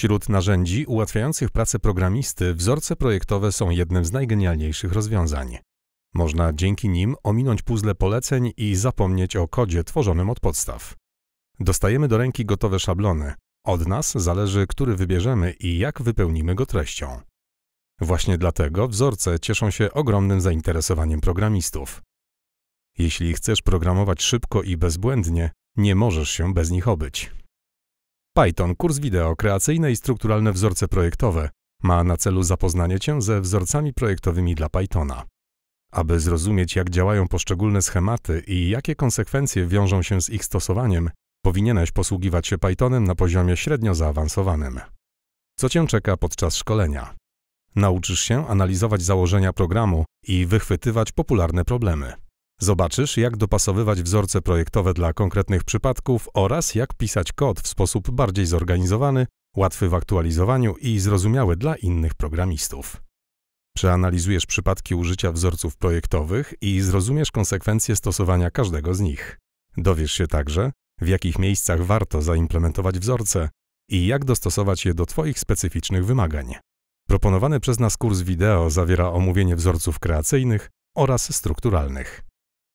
Wśród narzędzi ułatwiających pracę programisty wzorce projektowe są jednym z najgenialniejszych rozwiązań. Można dzięki nim ominąć puzzle poleceń i zapomnieć o kodzie tworzonym od podstaw. Dostajemy do ręki gotowe szablony. Od nas zależy, który wybierzemy i jak wypełnimy go treścią. Właśnie dlatego wzorce cieszą się ogromnym zainteresowaniem programistów. Jeśli chcesz programować szybko i bezbłędnie, nie możesz się bez nich obyć. Python, kurs wideo, kreacyjne i strukturalne wzorce projektowe, ma na celu zapoznanie Cię ze wzorcami projektowymi dla Pythona. Aby zrozumieć, jak działają poszczególne schematy i jakie konsekwencje wiążą się z ich stosowaniem, powinieneś posługiwać się Pythonem na poziomie średnio zaawansowanym. Co Cię czeka podczas szkolenia? Nauczysz się analizować założenia programu i wychwytywać popularne problemy. Zobaczysz, jak dopasowywać wzorce projektowe dla konkretnych przypadków oraz jak pisać kod w sposób bardziej zorganizowany, łatwy w aktualizowaniu i zrozumiały dla innych programistów. Przeanalizujesz przypadki użycia wzorców projektowych i zrozumiesz konsekwencje stosowania każdego z nich. Dowiesz się także, w jakich miejscach warto zaimplementować wzorce i jak dostosować je do Twoich specyficznych wymagań. Proponowany przez nas kurs wideo zawiera omówienie wzorców kreacyjnych oraz strukturalnych.